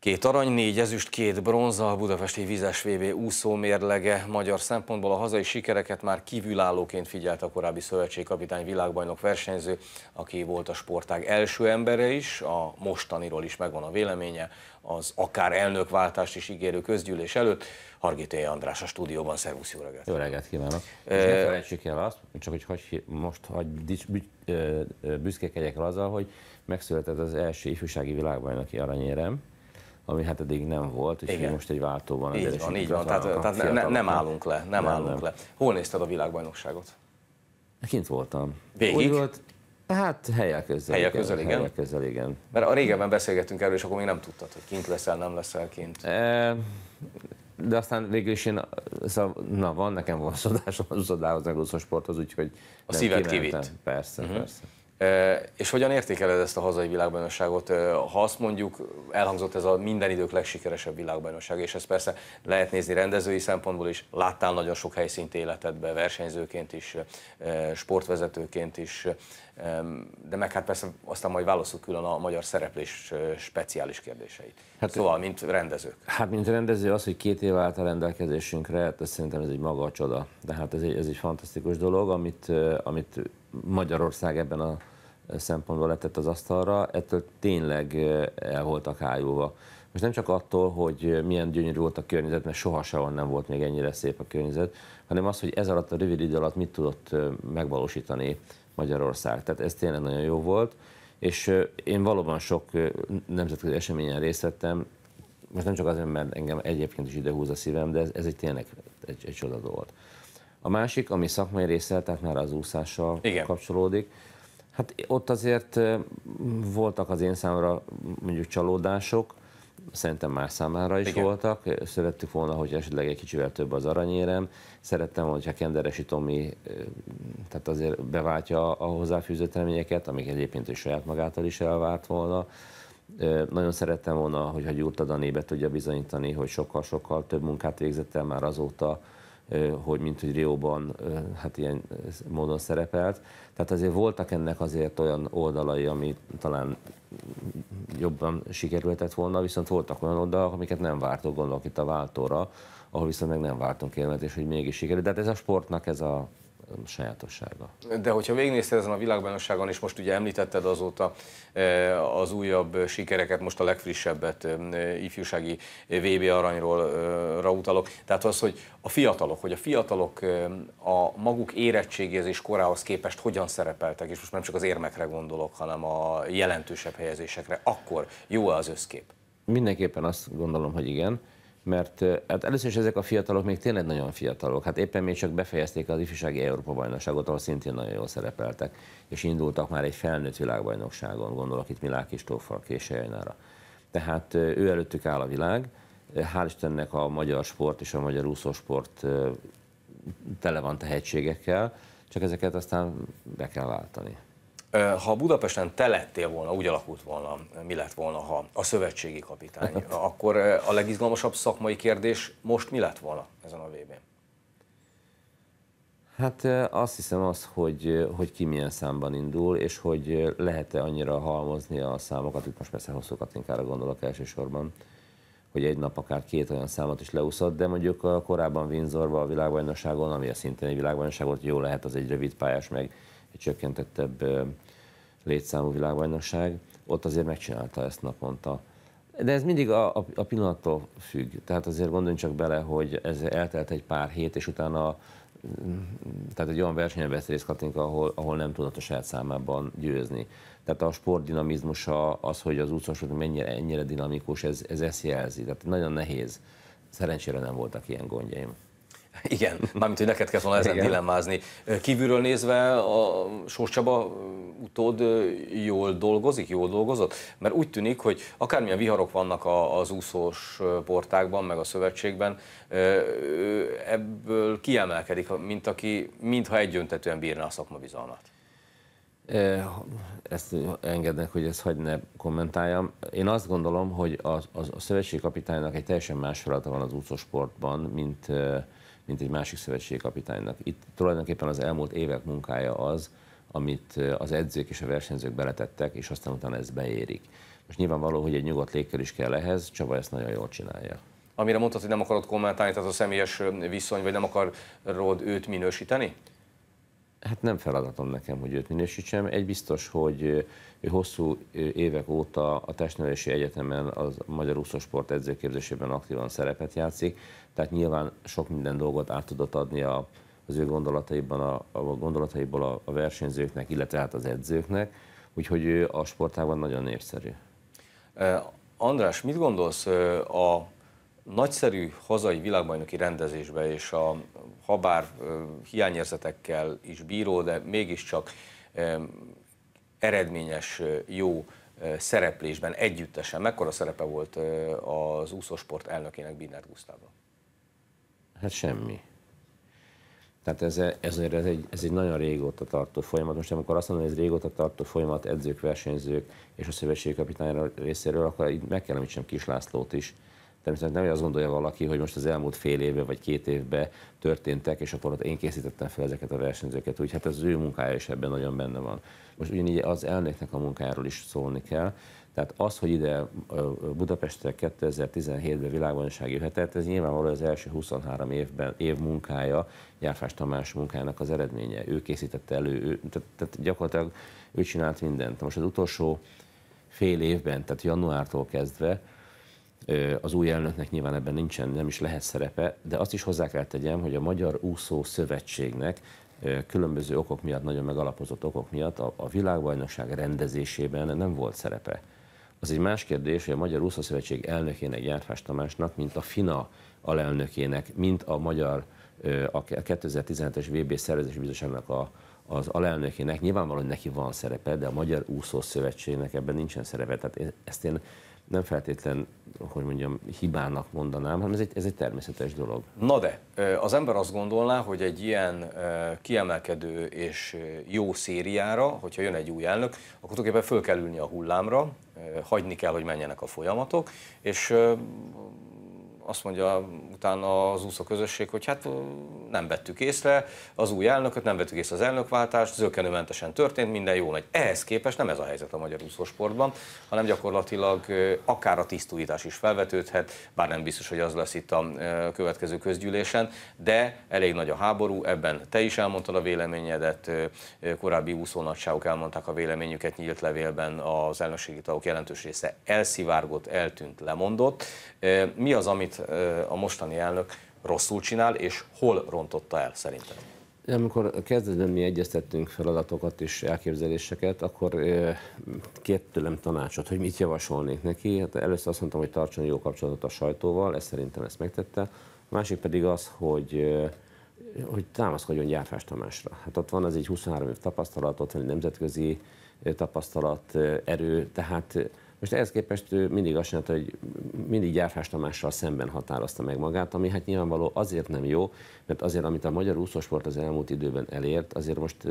Két arany, négy ezüst, két bronz a budapesti vizes VB mérlege. Magyar szempontból a hazai sikereket már kívülállóként figyelt a korábbi szövetségkapitány világbajnok versenyző, aki volt a sportág első embere is, a mostaniról is megvan a véleménye, az akár elnökváltást is ígérő közgyűlés előtt. Hargité András a stúdióban, szervusz, jó reggelt! Jó reggelt kívánok! E... És ne felejtsük el azt, csak hogy, hogy most hogy büszkék el azzal, hogy megszületett az első ifjúsági világbajnoki aranyérem, ami hát eddig nem volt, és Igen. most egy váltó van. Így van, így van, tehát, tehát ne, ne, nem állunk le, nem, nem állunk nem. le. Hol nézted a világbajnokságot? Kint voltam. Végig? Úgy volt, Hát helyek közel. Helyek közel, igen. Helyek közel, igen. Mert a régebben beszélgettünk erről, és akkor még nem tudtad, hogy kint leszel, nem leszel kint. E, de aztán végül is én, szóval, na van nekem vonzódásom az az meg sporthoz, úgyhogy A szíved kivitt. Persze, uh-huh. persze. És hogyan értékeled ezt a hazai világbajnokságot? Ha azt mondjuk, elhangzott ez a minden idők legsikeresebb világbajnokság, és ezt persze lehet nézni rendezői szempontból is, láttál nagyon sok helyszínt életedbe, versenyzőként is, sportvezetőként is, de meg hát persze aztán majd válaszol külön a magyar szereplés speciális kérdéseit. Hát, szóval, mint rendezők. Hát, mint rendező az, hogy két év állt a rendelkezésünkre, hát ez szerintem ez egy maga a csoda. De hát ez egy, ez egy fantasztikus dolog, amit, amit Magyarország ebben a szempontból letett az asztalra, ettől tényleg el voltak hájulva. Most nem csak attól, hogy milyen gyönyörű volt a környezet, mert sohasem nem volt még ennyire szép a környezet, hanem az, hogy ez alatt a rövid idő alatt mit tudott megvalósítani Magyarország. Tehát ez tényleg nagyon jó volt, és én valóban sok nemzetközi eseményen részt vettem, most nem csak azért, mert engem egyébként is idehúz a szívem, de ez, ez egy tényleg egy, egy csoda volt. A másik, ami szakmai része, tehát már az úszással Igen. kapcsolódik. Hát ott azért voltak az én számra mondjuk csalódások, szerintem más számára is Igen. voltak. Szerettük volna, hogy esetleg egy kicsivel több az aranyérem. Szerettem volna, hogyha Kenderesi Tomi tehát azért beváltja a hozzáfűzött reményeket, amik egyébként is saját magától is elvárt volna. Nagyon szerettem volna, hogyha Gyurta Dani be tudja bizonyítani, hogy sokkal-sokkal több munkát végzett el már azóta, hogy mint hogy Rióban hát ilyen módon szerepelt. Tehát azért voltak ennek azért olyan oldalai, ami talán jobban sikerültett volna, viszont voltak olyan oldalak, amiket nem vártok, gondolok itt a váltóra, ahol viszont meg nem vártunk élmet, és hogy mégis sikerült. hát ez a sportnak ez a sajátossága. De hogyha végignézted ezen a világbajnokságon, és most ugye említetted azóta az újabb sikereket, most a legfrissebbet ifjúsági VB aranyról ra utalok, tehát az, hogy a fiatalok, hogy a fiatalok a maguk érettségézés korához képest hogyan szerepeltek, és most nem csak az érmekre gondolok, hanem a jelentősebb helyezésekre, akkor jó-e az összkép? Mindenképpen azt gondolom, hogy igen mert hát először is ezek a fiatalok még tényleg nagyon fiatalok. Hát éppen még csak befejezték az ifjúsági Európa bajnokságot, ahol szintén nagyon jól szerepeltek, és indultak már egy felnőtt világbajnokságon, gondolok itt Milák Istófal, Késejnára. Tehát ő előttük áll a világ, Hál' Istennek a magyar sport és a magyar úszósport tele van tehetségekkel, csak ezeket aztán be kell váltani. Ha Budapesten te lettél volna, úgy alakult volna, mi lett volna, ha a szövetségi kapitány, hát, hát. akkor a legizgalmasabb szakmai kérdés most mi lett volna ezen a vb n Hát azt hiszem az, hogy, hogy ki milyen számban indul, és hogy lehet-e annyira halmozni a számokat, itt most persze hosszú Katinkára gondolok elsősorban, hogy egy nap akár két olyan számot is leúszott, de mondjuk a korábban Windsorban a világbajnokságon, ami a szinten egy világbajnokság volt, jó lehet az egy rövid pályás, meg egy csökkentettebb létszámú világbajnokság, ott azért megcsinálta ezt naponta. De ez mindig a, a, a pillanattól függ. Tehát azért gondoljunk csak bele, hogy ez eltelt egy pár hét, és utána tehát egy olyan versenyen vesz részt Katinka, ahol, ahol nem tudott a saját számában győzni. Tehát a sport dinamizmusa, az, hogy az úszósport mennyire, ennyire dinamikus, ez, ez ezt jelzi. Tehát nagyon nehéz. Szerencsére nem voltak ilyen gondjaim. Igen, mármint, hogy neked kell volna ezen Igen. dilemmázni. Kívülről nézve a Sós Csaba utód jól dolgozik, jól dolgozott? Mert úgy tűnik, hogy akármilyen viharok vannak az úszós portákban, meg a szövetségben, ebből kiemelkedik, mint aki mintha egyöntetően bírna a szakma Ezt engednek, hogy ezt hagyd ne kommentáljam. Én azt gondolom, hogy a, a, a kapitánynak egy teljesen más feladata van az úszósportban, mint mint egy másik kapitánynak. Itt tulajdonképpen az elmúlt évek munkája az, amit eh, az edzők és a versenyzők beletettek, és aztán utána ez beérik. Most nyilvánvaló, hogy egy nyugodt légkör is kell ehhez, Csaba ezt nagyon jól csinálja. Amire mondtad, hogy nem akarod kommentálni, tehát a személyes eh, viszony, vagy nem akarod őt minősíteni? hát nem feladatom nekem, hogy őt minősítsem. Egy biztos, hogy ő hosszú évek óta a Testnevelési Egyetemen az Magyar Úszósport edzőképzésében aktívan szerepet játszik, tehát nyilván sok minden dolgot át tudott adni a, az ő gondolataiban, a, a gondolataiból a, a versenyzőknek, illetve hát az edzőknek, úgyhogy ő a sportában nagyon népszerű. András, mit gondolsz a nagyszerű hazai világbajnoki rendezésbe, és a habár hiányérzetekkel is bíró, de mégiscsak eredményes, jó szereplésben együttesen. Mekkora szerepe volt az úszósport elnökének Binnert Gusztávnak? Hát semmi. Tehát ez, ez, ez egy, ez egy nagyon régóta tartó folyamat. Most amikor azt mondom, hogy ez régóta tartó folyamat edzők, versenyzők és a kapitányra részéről, akkor itt meg kell említsem Kis Lászlót is, Természetesen nem azt gondolja valaki, hogy most az elmúlt fél évben vagy két évben történtek, és akkor ott én készítettem fel ezeket a versenyzőket, úgyhogy hát az ő munkája is ebben nagyon benne van. Most ugyanígy az elnöknek a munkáról is szólni kell, tehát az, hogy ide Budapestre 2017-ben világbajnokság jöhetett, ez nyilvánvalóan az első 23 évben, év munkája, Járfás Tamás munkájának az eredménye. Ő készítette elő, ő, tehát, tehát gyakorlatilag ő csinált mindent. Most az utolsó fél évben, tehát januártól kezdve, az új elnöknek nyilván ebben nincsen, nem is lehet szerepe, de azt is hozzá kell tegyem, hogy a Magyar Úszó Szövetségnek különböző okok miatt, nagyon megalapozott okok miatt a, világbajnokság rendezésében nem volt szerepe. Az egy más kérdés, hogy a Magyar úszó szövetség elnökének, Gyárfás Tamásnak, mint a FINA alelnökének, mint a Magyar a 2017-es VB szervezési bizottságnak a, az alelnökének nyilvánvalóan neki van szerepe, de a Magyar úszó szövetségnek ebben nincsen szerepe. Tehát ezt én nem feltétlen, hogy mondjam, hibának mondanám, hanem ez egy, ez egy természetes dolog. Na de, az ember azt gondolná, hogy egy ilyen kiemelkedő és jó szériára, hogyha jön egy új elnök, akkor tulajdonképpen föl kell ülni a hullámra, hagyni kell, hogy menjenek a folyamatok, és azt mondja utána az úszó közösség, hogy hát nem vettük észre az új elnököt, nem vettük észre az elnökváltást, zöggenőmentesen történt, minden jól megy. Ehhez képest nem ez a helyzet a magyar úszósportban, hanem gyakorlatilag akár a tisztújítás is felvetődhet, bár nem biztos, hogy az lesz itt a következő közgyűlésen, de elég nagy a háború, ebben te is elmondtad a véleményedet, korábbi úszónagyságok elmondták a véleményüket nyílt levélben, az elnökségi tagok jelentős része elszivárgott, eltűnt, lemondott. Mi az, amit a mostani elnök rosszul csinál, és hol rontotta el szerintem? Amikor kezdetben mi egyeztettünk feladatokat és elképzeléseket, akkor két tőlem tanácsot, hogy mit javasolnék neki. Hát először azt mondtam, hogy tartson jó kapcsolatot a sajtóval, ezt szerintem ezt megtette. A másik pedig az, hogy hogy támaszkodjon Gyárfás Tamásra. Hát ott van az egy 23 év tapasztalat, ott van egy nemzetközi tapasztalat, erő, tehát most ehhez képest ő mindig azt csinálta, hogy mindig Gyárfás Tamással szemben határozta meg magát, ami hát nyilvánvaló azért nem jó, mert azért, amit a magyar úszósport az elmúlt időben elért, azért most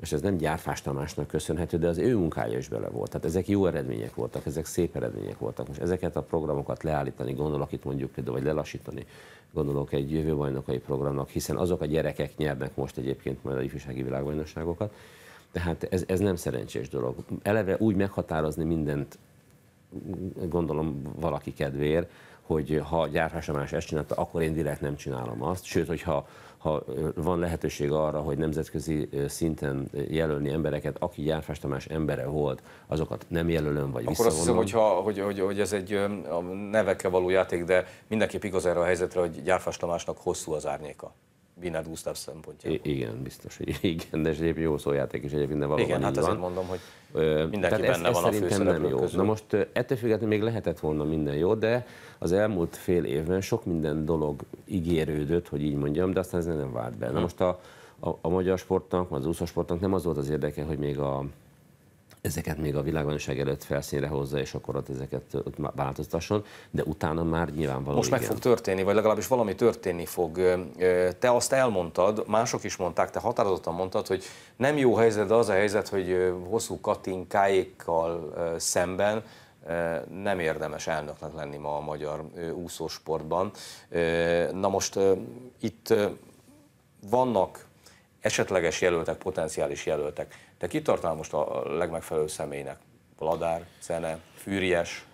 most ez nem Gyárfás Tamásnak köszönhető, de az ő munkája is bele volt. Tehát ezek jó eredmények voltak, ezek szép eredmények voltak. Most ezeket a programokat leállítani, gondolok itt mondjuk például, vagy lelassítani, gondolok egy jövőbajnokai programnak, hiszen azok a gyerekek nyernek most egyébként majd a ifjúsági világbajnokságokat. Tehát ez, ez nem szerencsés dolog. Eleve úgy meghatározni mindent gondolom valaki kedvér, hogy ha gyárhása más ezt csinálta, akkor én direkt nem csinálom azt. Sőt, hogyha ha van lehetőség arra, hogy nemzetközi szinten jelölni embereket, aki Gyárfás Tamás embere volt, azokat nem jelölöm, vagy Akkor azt hiszem, hogyha, hogy, hogy, hogy ez egy a nevekkel való játék, de mindenképp igaz erre a helyzetre, hogy Gyárfás Tamásnak hosszú az árnyéka. Vinard Gustav szempontjából. I- igen, biztos, hogy igen, de egyébként jó szójáték is egyébként, de valóban Igen, hát ezért mondom, hogy mindenki Tehát benne ez, ez van a nem jó. Közül. Na most ettől függetlenül még lehetett volna minden jó, de az elmúlt fél évben sok minden dolog ígérődött, hogy így mondjam, de aztán ez nem vált be. Na hm. most a, a, a magyar sportnak, az úszó sportnak nem az volt az érdeke, hogy még a ezeket még a világbajnokság előtt felszínre hozza, és akkor ott ezeket változtasson, de utána már nyilvánvalóan Most meg igen. fog történni, vagy legalábbis valami történni fog. Te azt elmondtad, mások is mondták, te határozottan mondtad, hogy nem jó helyzet, de az a helyzet, hogy hosszú katinkáékkal szemben nem érdemes elnöknek lenni ma a magyar úszósportban. Na most itt vannak esetleges jelöltek, potenciális jelöltek. Te kitartál most a legmegfelelőbb személynek? Vladár, Cene, Fűries?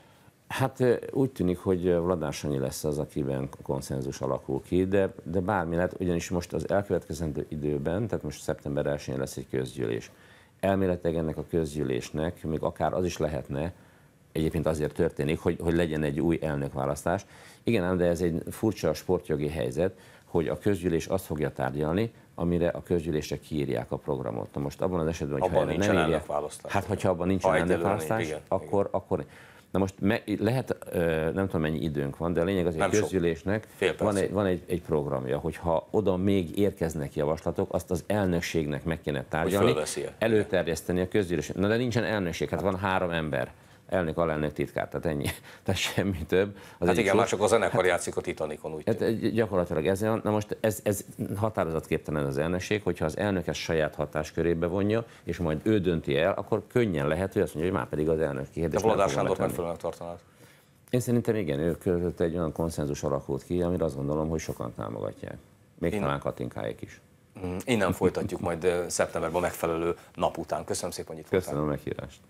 Hát úgy tűnik, hogy Vladár Sanyi lesz az, akiben konszenzus alakul ki, de, de bármi lehet, ugyanis most az elkövetkezendő időben, tehát most szeptember 1 lesz egy közgyűlés. Elméletileg ennek a közgyűlésnek még akár az is lehetne, egyébként azért történik, hogy, hogy legyen egy új elnökválasztás. Igen, ám de ez egy furcsa sportjogi helyzet, hogy a közgyűlés azt fogja tárgyalni, amire a közgyűlések kiírják a programot. Na most abban az esetben, hogy abban nem írják, választás. Hát, hogyha abban nincs ha elnökválasztás, igen, akkor, igen. akkor Na most me, lehet, nem tudom mennyi időnk van, de a lényeg az, hogy a közgyűlésnek van, egy, van egy, egy programja, hogy ha oda még érkeznek javaslatok, azt az elnökségnek meg kéne tárgyalni, előterjeszteni a közgyűlésnek. Na de nincsen elnökség, hát, hát. van három ember elnök, alelnök, titkár, tehát ennyi, tehát semmi több. Az hát igen, mások a zenekar hát- játszik a Titanicon, úgy hát, Gyakorlatilag ez, na most ez, ez határozatképtelen az elnökség, hogyha az elnök ezt saját hatáskörébe vonja, és majd ő dönti el, akkor könnyen lehet, hogy azt mondja, hogy már pedig az elnök kérdés. De Vladár Sándor megfelelően tartanád. Én szerintem igen, ők között egy olyan konszenzus alakult ki, amire azt gondolom, hogy sokan támogatják. Még Én... talán Katinkáék is. Mm, innen folytatjuk majd szeptemberben megfelelő nap után. Köszönöm szépen, hogy itt Köszönöm a meghívást.